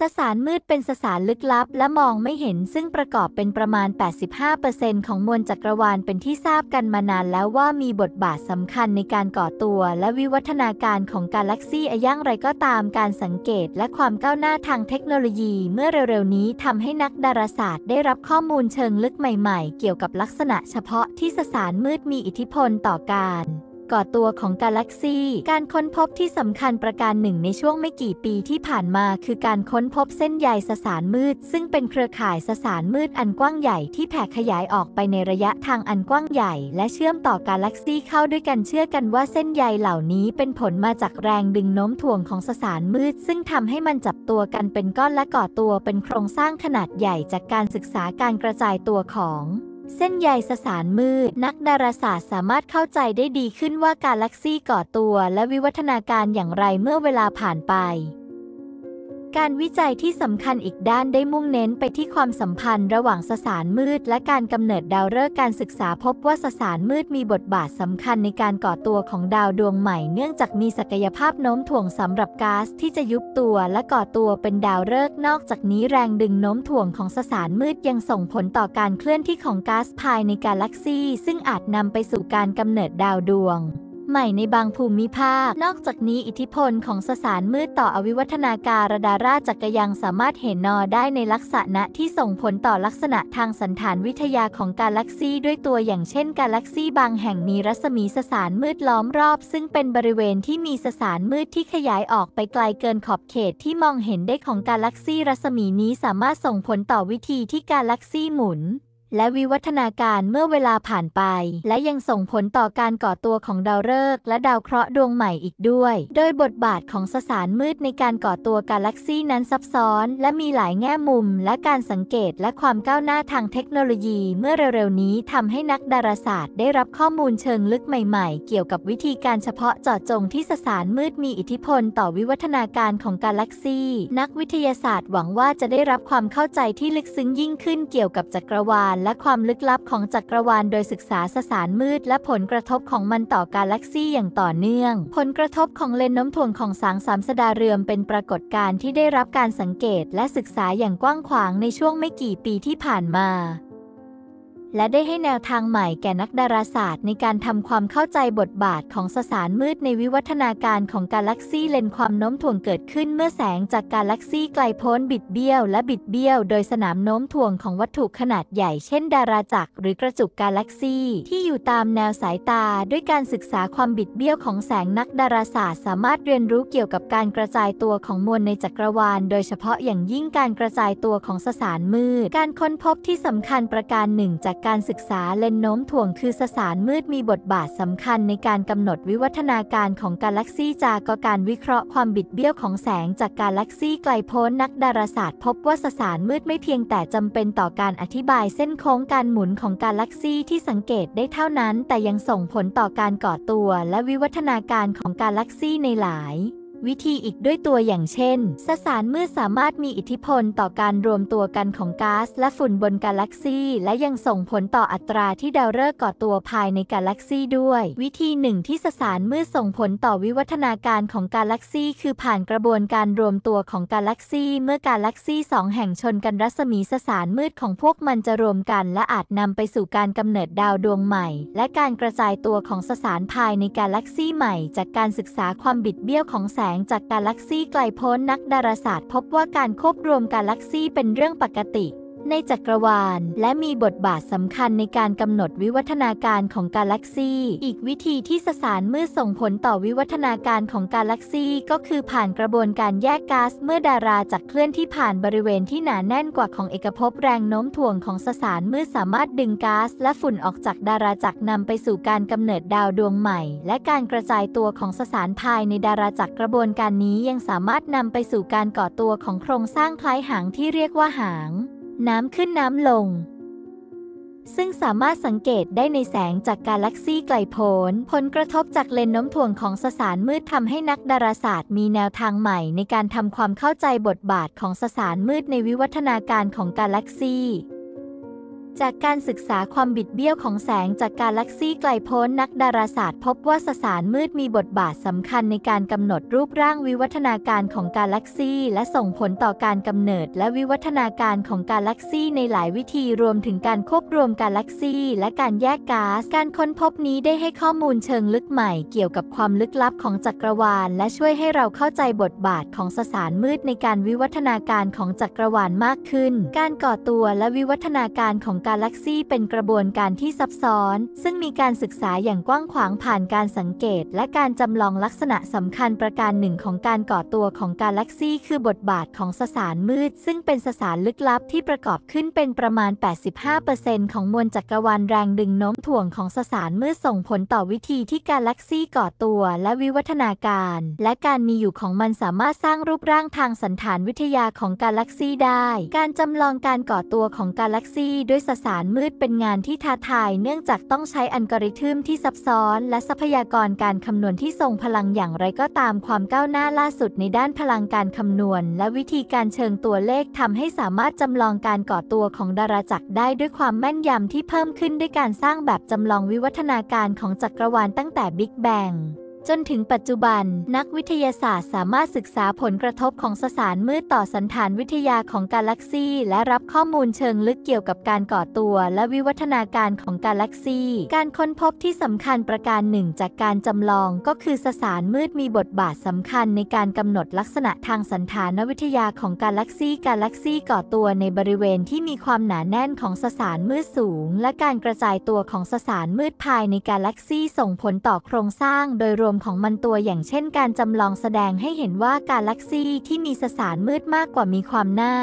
สสารมืดเป็นสสารลึกลับและมองไม่เห็นซึ่งประกอบเป็นประมาณ 85%ของมวลจักรวาลเป็นที่ทราบกันมานานแล้วว่ามีบทบาทสำคัญในการก่อตัว และวิวัฒนาการของกาแล็กซี่ออย่างไรก็ตามการสังเกตและความก้าวหน้าทางเทคโนโลยี เมื่อเร็วๆ นี้ทำให้นักดาราศาสตร์ ได้รับข้อมูลเชิงลึกใหม่ๆ เกี่ยวกับลักษณะเฉพาะที่สสารมืดมีอิทธิพลต่อการก่อตัวของกาแล็กซี การค้นพบที่สำคัญประการหนึ่งในช่วงไม่กี่ปีที่ผ่านมาคือการค้นพบเส้นใยสสารมืด ซึ่งเป็นเครือข่ายสสารมืดอันกว้างใหญ่ที่แผ่ขยายออกไปในระยะทางอันกว้างใหญ่ และเชื่อมต่อกาแล็กซีเข้าด้วยกันเชื่อกันว่าเส้นใยเหล่านี้เป็นผลมาจากแรงดึงโน้มถ่วงของสสารมืดซึ่งทำให้มันจับตัวกันเป็นก้อนและก่อตัวเป็นโครงสร้างขนาดใหญ่จากการศึกษาการกระจายตัวของเส้นใยสสารมืดนักดาราศาสตร์สามารถเข้าใจได้ดีขึ้นว่ากาแล็กซี่ก่อตัวและวิวัฒนาการอย่างไรเมื่อเวลาผ่านไปการวิจัยที่สำคัญอีกด้านได้มุ่งเน้นไปที่ความสัมพันธ์ระหว่างสสารมืดและการกำเนิดดาวฤกษ์การศึกษาพบว่าสสารมืดมีบทบาทสำคัญในการก่อตัวของดาวดวงใหม่เนื่องจากมีศักยภาพโน้มถ่วงสำหรับก๊าซที่จะยุบตัวและก่อตัวเป็นดาวฤกษ์นอกจากนี้แรงดึงโน้มถ่วงของสสารมืดยังส่งผลต่อการเคลื่อนที่ของก๊าซภายในกาแล็กซีซึ่งอาจนำไปสู่การกำเนิดดาวดวงหม่ในบางภูมิภาค นอกจากนี้อิทธิพลของสสารมืดต่ออวิวัฒนาการระดาราจักรยังสามารถเห็นนอได้ในลักษณะที่ส่งผลต่อลักษณะทางสันฐานวิทยาของกาแล็กซีด้วยตัวอย่างเช่นกาแล็กซีบางแห่งมีรัศมีสสารมืดล้อมรอบซึ่งเป็นบริเวณที่มีสสารมืดที่ขยายออกไปไกลเกินขอบเขตที่มองเห็นได้ของกาแล็กซีรัศมีนี้สามารถส่งผลต่อวิธีที่กาแล็กซีหมุนและวิวัฒนาการเมื่อเวลาผ่านไป และยังส่งผลต่อการก่อตัวของดาวฤกษ์และดาวเคราะห์ดวงใหม่อีกด้วย โดยบทบาทของสสารมืดในการก่อตัวกาแล็กซีนั้นซับซ้อน และมีหลายแง่มุม และการสังเกต และความก้าวหน้าทางเทคโนโลยี เมื่อเร็วๆ นี้ ทำให้นักดาราศาสตร์ ได้รับข้อมูลเชิงลึกใหม่ๆ เกี่ยวกับวิธีการเฉพาะเจาะจงที่สสารมืดมีอิทธิพล ต่อวิวัฒนาการของกาแล็กซีนักวิทยาศาสตร์หวังว่าจะได้รับความเข้าใจที่ลึกซึ้งยิ่งขึ้นเกี่ยวกับจักรวาลและความลึกลับของจักรวาลโดยศึกษาสสารมืดและผลกระทบของมันต่อกาแล็กซี่อย่างต่อเนื่อง ผลกระทบของเลนส์น้ำถ่วงของสางสามสดาเรือมเป็นปรากฏการณ์ที่ได้รับการสังเกตและศึกษาอย่างกว้างขวางในช่วงไม่กี่ปีที่ผ่านมาและได้ให้แนวทางใหม่แก่นักดาราศาสตร์ ในการทำความเข้าใจบทบาทของสสารมืดในวิวัฒนาการของกาแล็กซีเลนความโน้มถ่วงเกิดขึ้นเมื่อแสงจากกาแล็กซีไกลโพ้นบิดเบี้ยวและบิดเบี้ยวโดยสนามโน้มถ่วงของวัตถุขนาดใหญ่เช่นดาราจักร หรือกระจุกกาแล็กซีที่อยู่ตามแนวสายตา ด้วยการศึกษาความบิดเบี้ยวของแสงนักดาราศาสตร์ สามารถเรียนรู้เกี่ยวกับการกระจายตัวของมวลในจักรวาล โดยเฉพาะอย่างยิ่งการกระจายตัวของสสารมืดการค้นพบที่สำคัญประการหนึ่งจากการศึกษาเลนโน้มถ่วงคือสสารมืดมีบทบาทสำคัญในการกำหนดวิวัฒนาการของกาแล็กซีจากการวิเคราะห์ความบิดเบี้ยวของแสงจากกาแล็กซีไกลโพ้นนักดาราศาสตร์พบว่าสสารมืดไม่เพียงแต่จำเป็นต่อการอธิบายเส้นโค้งการหมุนของกาแล็กซีที่สังเกตได้เท่านั้นแต่ยังส่งผลต่อการก่อตัวและวิวัฒนาการของกาแล็กซีในหลายวิธีอีกด้วยตัวอย่างเช่น สสารมืดสามารถมีอิทธิพลต่อการรวมตัวกันของก๊าซและฝุ่นบนกาแล็กซีและยังส่งผลต่ออัตราที่ดาวฤกษ์ก่อตัวภายในกาแล็กซีด้วย วิธีหนึ่งที่สสารมืดส่งผลต่อวิวัฒนาการของกาแล็กซีคือผ่านกระบวนการรวมตัวของกาแล็กซีเมื่อกาแล็กซีสองแห่งชนกันรัศมีสสารมืดของพวกมันจะรวมกัน และอาจนำไปสู่การกำเนิดดาวดวงใหม่ และการกระจายตัวของสสารภายในกาแล็กซีใหม่ จากการศึกษาความบิดเบี้ยวของแสงงจากกาแล็กซี่ไกลโพ้น นักดาราศาสตร์ พบว่าการควบรวมกาแล็กซี่เป็นเรื่องปกติในจักรวาลและมีบทบาทสำคัญในการกำหนดวิวัฒนาการของกาแล็กซี อีกวิธีที่สสารมืดส่งผลต่อวิวัฒนาการของกาแล็กซีก็คือผ่านกระบวนการแยกก๊าซเมื่อดาราจากเคลื่อนที่ผ่านบริเวณที่หนาแน่นกว่าของเอกภพแรงโน้มถ่วงของสสารมืดสามารถดึงก๊าซและฝุ่นออกจากดาราจักรนำไปสู่การกำเนิดดาวดวงใหม่ และการกระจายตัวของสสารภายในดาราจักรกระบวนการนี้ยังสามารถนำไปสู่การก่อตัวของโครงสร้างคล้ายหางที่เรียกว่าหางน้ำขึ้นน้ำลง ซึ่งสามารถสังเกตได้ในแสงจากกาแล็กซี่ไกลโพ้นผลกระทบจากเลนโน้มถ่วงของสสารมืดทำให้นักดาราศาสตร์ มีแนวทางใหม่ ในการทำความเข้าใจบทบาทของสสารมืดในวิวัฒนาการของกาแล็กซี่จากการศึกษาความบิดเบี้ยวของแสงจากกาแล็กซี่ไกลโพ้นนักดาราศาสตร์พบว่าสสารมืดมีบทบาทสำคัญในการกำหนดรูปร่างวิวัฒนาการของกาแล็กซี่และส่งผลต่อการกำเนิดและวิวัฒนาการของกาแล็กซี่ในหลายวิธีรวมถึงการควบรวมกาแล็กซี่และการแยกกา๊าซการค้นพบนี้ได้ให้ข้อมูลเชิงลึกใหม่เกี่ยวกับความลึกลับของจักรวาลและช่วยให้เราเข้าใจบทบาทของสสารมืดในการวิวัฒนาการของจักรวาลมากขึ้น การก่อตัวและวิวัฒนาการของกาแล็กซีเป็นกระบวนการที่ซับซ้อนซึ่งมีการศึกษาอย่างกว้างขวางผ่านการสังเกตและการจำลองลักษณะสำคัญประการหนึ่งของการก่อตัวของกาแล็กซีคือบทบาทของสสารมืดซึ่งเป็นสสารลึกลับที่ประกอบขึ้นเป็นประมาณ 85%ของมวลจักรวาลแรงดึงโน้มถ่วงของสสารมืดส่งผลต่อวิธีที่กาแล็กซีก่อตัวและวิวัฒนาการและการมีอยู่ของมันสามารถสร้างรูปร่างทางสันฐานวิทยาของกาแล็กซีได้การจำลองการก่อตัวของกาแล็กซีด้วยสสารมืดเป็นงานที่ท้าทายเนื่องจากต้องใช้อัลกอริทึมที่ซับซ้อนและทรัพยากรการคำนวณที่ทรงพลังอย่างไรก็ตามความก้าวหน้าล่าสุดในด้านพลังการคำนวณและวิธีการเชิงตัวเลขทำให้สามารถจำลองการก่อตัวของดาราจักรได้ด้วยความแม่นยำที่เพิ่มขึ้นด้วยการสร้างแบบจำลองวิวัฒนาการของจักรวาลตั้งแต่บิ๊กแบงจนถึงปัจจุบัน นักวิทยาศาสตร์ สามารถศึกษาผลกระทบของสสารมืดต่อสันฐานวิทยาของกาแล็กซีและรับข้อมูลเชิงลึกเกี่ยวกับการก่อตัว และวิวัฒนาการของกาแล็กซีการค้นพบที่สำคัญประการหนึ่ง จากการจำลองก็คือสสารมืดมีบทบาทสำคัญในการกำหนดลักษณะทางสันฐานวิทยาของกาแล็กซีกาแล็กซีก่อตัวในบริเวณที่มีความหนาแน่นของสสารมืดสูง และการกระจายตัวของสสารมืดภายในกาแล็กซีส่งผลต่อโครงสร้าง โดยรวมมของมันตัวอย่างเช่นการจำลองแสดงให้เห็นว่ากาแล็กซีที่มีสสารมืดมากกว่ามีความน่า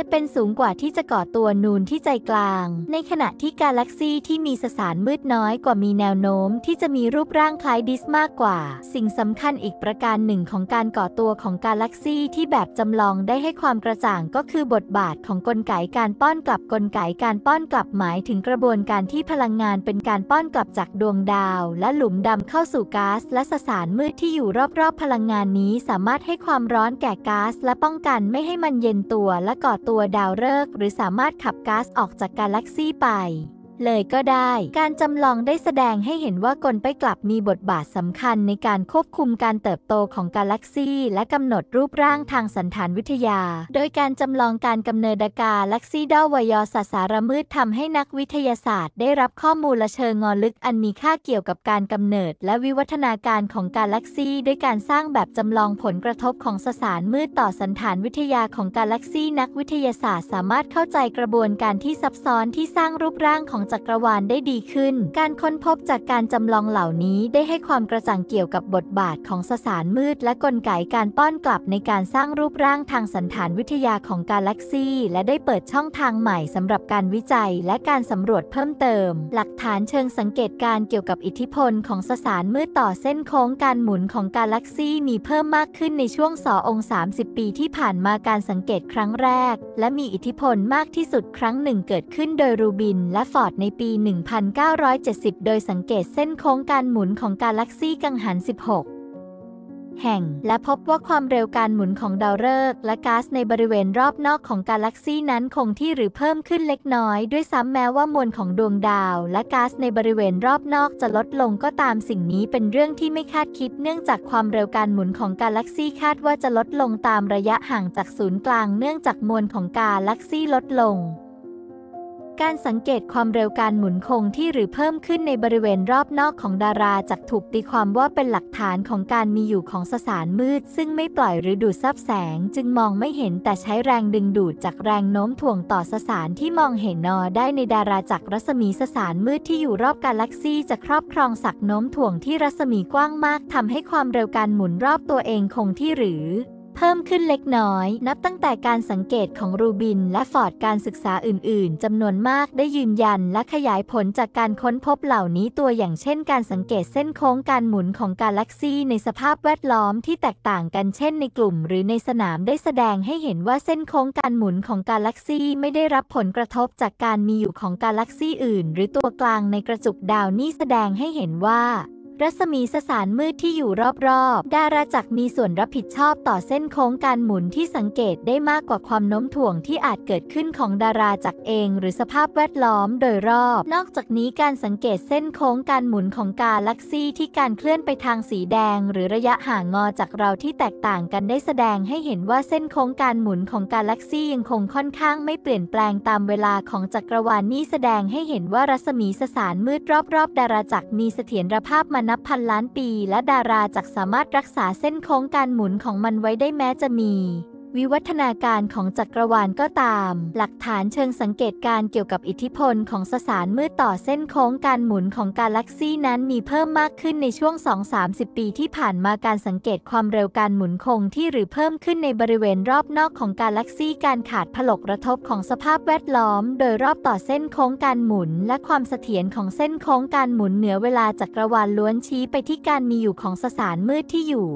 จะเป็นสูงกว่าที่จะก่อตัวนูนที่ใจกลาง ในขณะที่กาแล็กซีที่มีสสารมืดน้อยกว่ามีแนวโน้ม ที่จะมีรูปร่างคล้ายดิสมากกว่า สิ่งสำคัญอีกประการหนึ่งของการก่อตัวของกาแล็กซี ที่แบบจำลองได้ให้ความกระจ่างก็คือ บทบาทของกลไกการป้อนกลับกลไกการป้อนกลับหมายถึงกระบวนการที่พลังงานเป็นการป้อนกลับจากดวงดาว และหลุมดำเข้าสู่ก๊าซและสสารมืดที่อยู่รอบๆพลังงานนี้สามารถให้ความร้อนแก่ก๊าซและป้องกันไม่ให้มันเย็นตัวและก่อตัวดาวฤกษ์หรือสามารถขับก๊าซออกจากกาแล็กซี่ไปเลยก็ได้ การจำลองได้แสดงให้เห็นว่ากลไปกลับมีบทบาทสำคัญในการควบคุมการเติบโตของกาแล็กซีและกำหนดรูปร่างทางสันฐานวิทยา โดยการจำลองการกำเนิดกาแล็กซีดาวยอสสารมืดทำให้นักวิทยาศาสตร์ ได้รับข้อมูลละเชิงงอลึกอันมีค่าเกี่ยวกับการกำเนิด และวิวัฒนาการของกาแล็กซีด้วยการสร้างแบบจำลองผลกระทบของสสารมืดต่อสันฐานวิทยาของกาแล็กซีนักวิทยาศาสตร์สามารถเข้าใจกระบวนการที่ซับซ้อนที่สร้างรูปร่างของจักรวาลได้ดีขึ้น การค้นพบจากการจำลองเหล่านี้ได้ให้ความกระจ่างเกี่ยวกับบทบาทของสสารมืดและกลไกการป้อนกลับในการสร้างรูปร่างทางสันฐานวิทยาของกาแล็กซีและได้เปิดช่องทางใหม่สำหรับการวิจัยและการสำรวจเพิ่มเติม หลักฐานเชิงสังเกตการเกี่ยวกับอิทธิพลของสสารมืดต่อเส้นโค้ง การหมุนของกาแล็กซีมีเพิ่มมากขึ้นในช่วงสอองศา30 ปีที่ผ่านมาการสังเกตครั้งแรก และมีอิทธิพลมากที่สุดครั้งหนึ่งเกิดขึ้นโดยรูบินและฟอร์ดในปี 1970 โดยสังเกตเส้นโค้งการหมุนของกาแล็กซีกังหัน 16 แห่ง และพบว่าความเร็วการหมุนของดาวฤกษ์และก๊าซในบริเวณรอบนอกของกาแล็กซีนั้นคงที่หรือเพิ่มขึ้นเล็กน้อย ด้วยซ้ำแม้ว่ามวลของดวงดาว และก๊าซในบริเวณรอบนอกจะลดลงก็ตามสิ่งนี้เป็นเรื่องที่ไม่คาดคิด เนื่องจากความเร็วการหมุนของกาแล็กซีคาดว่าจะลดลงตามระยะห่างจากศูนย์กลางเนื่องจากมวลของกาแล็กซีลดลงการสังเกตความเร็วการหมุนคงที่หรือเพิ่มขึ้นในบริเวณรอบนอกของดาราจักถูกตีความว่าเป็นหลักฐานของการมีอยู่ของสสารมืดซึ่งไม่ปล่อยหรือดูดซับแสงจึงมองไม่เห็นแต่ใช้แรงดึงดูดจากแรงโน้มถ่วงต่อสสารที่มองเห็นนอได้ในดาราจักรัศมีสสารมืดที่อยู่รอบกาแล็กซีจะครอบครองสักโน้มถ่วงที่รัศมีกว้างมากทำให้ความเร็วการหมุนรอบตัวเองคงที่หรือเพิ่มขึ้นเล็กน้อย นับตั้งแต่การสังเกตของรูบิน และฟอร์ดการศึกษาอื่น ๆจำนวนมากได้ยืนยันและขยายผลจากการค้นพบเหล่านี้ตัวอย่างเช่นการสังเกตเส้นโค้งการหมุนของกาแล็กซีในสภาพแวดล้อมที่แตกต่างกันเช่น ในกลุ่ม หรือในสนามได้แสดงให้เห็นว่าเส้นโค้งการหมุนของกาแล็กซีไม่ได้รับผลกระทบจากการมีอยู่ของกาแล็กซีอื่น หรือตัวกลางในกระจุกดาวนี่แสดงให้เห็นว่ารัศมีสสารมืดที่อยู่รอบๆ ดาราจักรมีส่วนรับผิดชอบต่อเส้นโค้งการหมุนที่สังเกตได้มากกว่าความโน้มถ่วงที่อาจเกิดขึ้นของดาราจักรเอง หรือสภาพแวดล้อมโดยรอบ นอกจากนี้การสังเกตเส้นโค้งการหมุนของกาแล็กซี่ที่การเคลื่อนไปทางสีแดง หรือระยะห่างงอจากเราที่แตกต่างกันได้แสดงให้เห็นว่าเส้นโค้งการหมุนของกาแล็กซี่ยังคงค่อนข้าง ไม่เปลี่ยนแปลงตามเวลาของจักรวาลนี้แสดงให้เห็นว่ารัศมีสสารมืดรอบๆดาราจักรมีเสถียรภาพมันนับพันล้านปีและดาราจักสามารถรักษาเส้นโค้งการหมุนของมันไว้ได้แม้จะมีวิวัฒนาการของจักรวาลก็ตาม หลักฐานเชิงสังเกตการเกี่ยวกับอิทธิพลของสสารมืดต่อเส้นโค้งการหมุนของกาแล็กซีนั้นมีเพิ่มมากขึ้นในช่วง 2-30 ปีที่ผ่านมา การสังเกตความเร็วการหมุนคงที่หรือเพิ่มขึ้นในบริเวณรอบนอกของกาแล็กซี การขาดผลกกระทบของสภาพแวดล้อมโดยรอบต่อเส้นโค้งการหมุน และความเสถียรของเส้นโค้งการหมุนเหนือเวลาจักรวาลล้วนชี้ไปที่การมีอยู่ของสสารมืดที่อยู่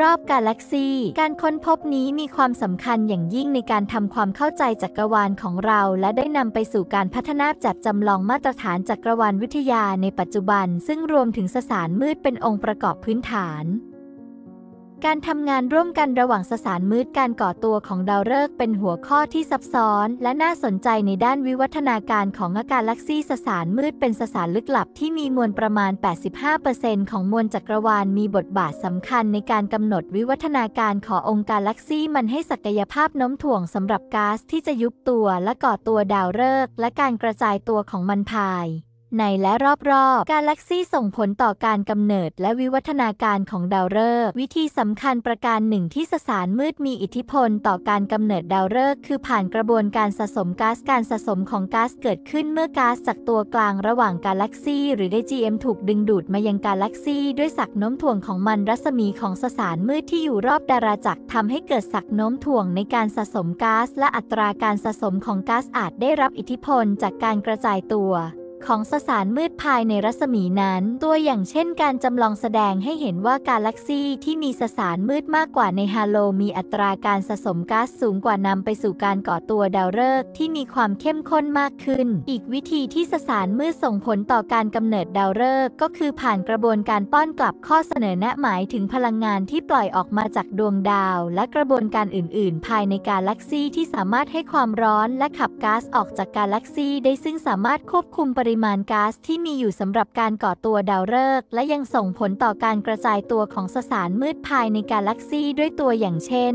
รอบกาแล็กซี การค้นพบนี้มีความสำคัญอย่างยิ่งในการทำความเข้าใจจักรวาลของเรา และได้นำไปสู่การพัฒนาจัดจำลองมาตรฐานจักรวาลวิทยาในปัจจุบัน ซึ่งรวมถึงสสารมืดเป็นองค์ประกอบพื้นฐานการทำงานร่วมกันระหว่างสสารมืดการก่อตัวของดาวฤกษ์เป็นหัวข้อที่ซับซ้อนและน่าสนใจในด้านวิวัฒนาการของอากาแล็กซีสสารมืดเป็นสสารลึกลับที่มีมวลประมาณ 85%ของมวลจักรวาลมีบทบาทสำคัญในการกำหนดวิวัฒนาการขององค์กาแล็กซีมันให้ศักยภาพโน้มถ่วงสำหรับก๊าซที่จะยุบตัวและก่อตัวดาวฤกษ์และการกระจายตัวของมันภายในและรอบๆ กาแล็กซี่ส่งผลต่อการกำเนิด และวิวัฒนาการของดาวฤกษ์วิธีสำคัญประการหนึ่งที่สสารมืดมีอิทธิพลต่อการกำเนิดดาวฤกษ์คือผ่านกระบวนการสะสมก๊าซการสะสมของก๊าซเกิดขึ้นเมื่อก๊าซจากตัวกลางระหว่างกาแล็กซี่หรือได้ GM ถูกดึงดูดมายังกาแล็กซี่ด้วยสักโน้มถ่วงของมันรัศมีของสสารมืดที่อยู่รอบดาราจักรทำให้เกิดสักโน้มถ่วงในการสะสมก๊าซและอัตราการสะสมของก๊าซอาจได้รับอิทธิพล จากการกระจายตัวของสสารมืดภายในรัศมีนั้น ตัวอย่างเช่นการจำลองแสดงให้เห็นว่ากาแล็กซีที่มีสสารมืดมากกว่าในฮาโลมีอัตราการสะสมก๊าซสูงกว่านำไปสู่การก่อตัวดาวฤกษ์ที่มีความเข้มข้นมากขึ้น อีกวิธีที่สสารมืดส่งผลต่อการกำเนิดดาวฤกษ์ก็คือผ่านกระบวนการป้อนกลับข้อเสนอแนะหมายถึงพลังงานที่ปล่อยออกมาจากดวงดาว และกระบวนการอื่น ๆ ภายในกาแล็กซีที่สามารถให้ความร้อนและขับก๊าซออกจากกาแล็กซีได้ซึ่งสามารถควบคุมปริริมาณก๊าซที่มีอยู่สำหรับการก่อตัวดาวฤกษ์และยังส่งผลต่อการกระจายตัวของสสารมืดภายในกาแล็กซีด้วยตัวอย่างเช่น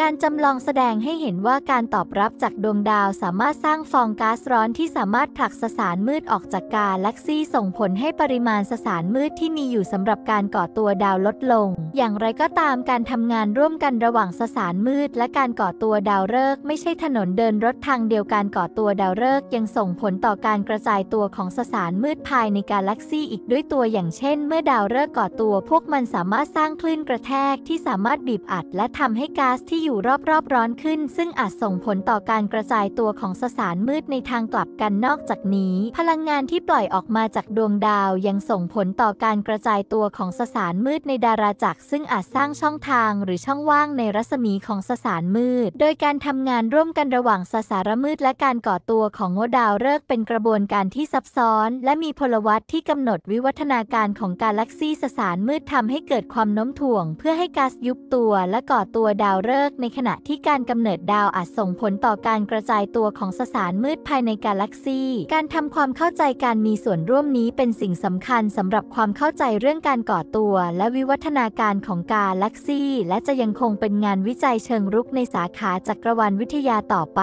การจำลองแสดงให้เห็นว่าการตอบรับจากดวงดาวสามารถสร้างฟองก๊าซร้อนที่สามารถผลักสสารมืดออกจากกาแล็กซี่ส่งผลให้ปริมาณสสารมืดที่มีอยู่สำหรับการก่อตัวดาวลดลง อย่างไรก็ตามการทำงานร่วมกันระหว่างสสารมืดและการก่อตัวดาวฤกษ์ไม่ใช่ถนนเดินรถทางเดียวกันก่อตัวดาวฤกษ์ยังส่งผลต่อการกระจายตัวของสสารมืดภายในกาแล็กซี่อีกด้วยตัวอย่างเช่นเมื่อดาวฤกษ์ก่อตัว พวกมันสามารถสร้างคลื่นกระแทกที่สามารถบีบอัดและทำให้ก๊าซที่อยู่รอบๆ ร้อนขึ้น ซึ่งอาจส่งผลต่อการกระจายตัวของสสารมืดในทางกลับกันนอกจากนี้ พลังงานที่ปล่อยออกมาจากดวงดาว ยังส่งผลต่อการกระจายตัวของสสารมืดในดาราจักรซึ่งอาจสร้างช่องทางหรือช่องว่างในรัศมีของสสารมืดโดยการทำงานร่วมกันระหว่างสสารมืด และการก่อตัวของโงดาวเลิกเป็นกระบวนการที่ซับซ้อน และมีพลวัตที่กำหนดวิวัฒนาการของกาแล็กซีสสารมืดทำให้เกิดความโน้มถ่วง เพื่อให้ก๊าซยุบตัวและก่อตัวดาวฤกษกกในขณะที่การกำเนิดดาวอาจส่งผลต่อการกระจายตัวของสสารมืดภายในกาแล็กซี การทำความเข้าใจการมีส่วนร่วมนี้เป็นสิ่งสำคัญสำหรับความเข้าใจเรื่องการก่อตัวและวิวัฒนาการของกาแล็กซีและจะยังคงเป็นงานวิจัยเชิงรุกในสาขาจักรวาลวิทยาต่อไป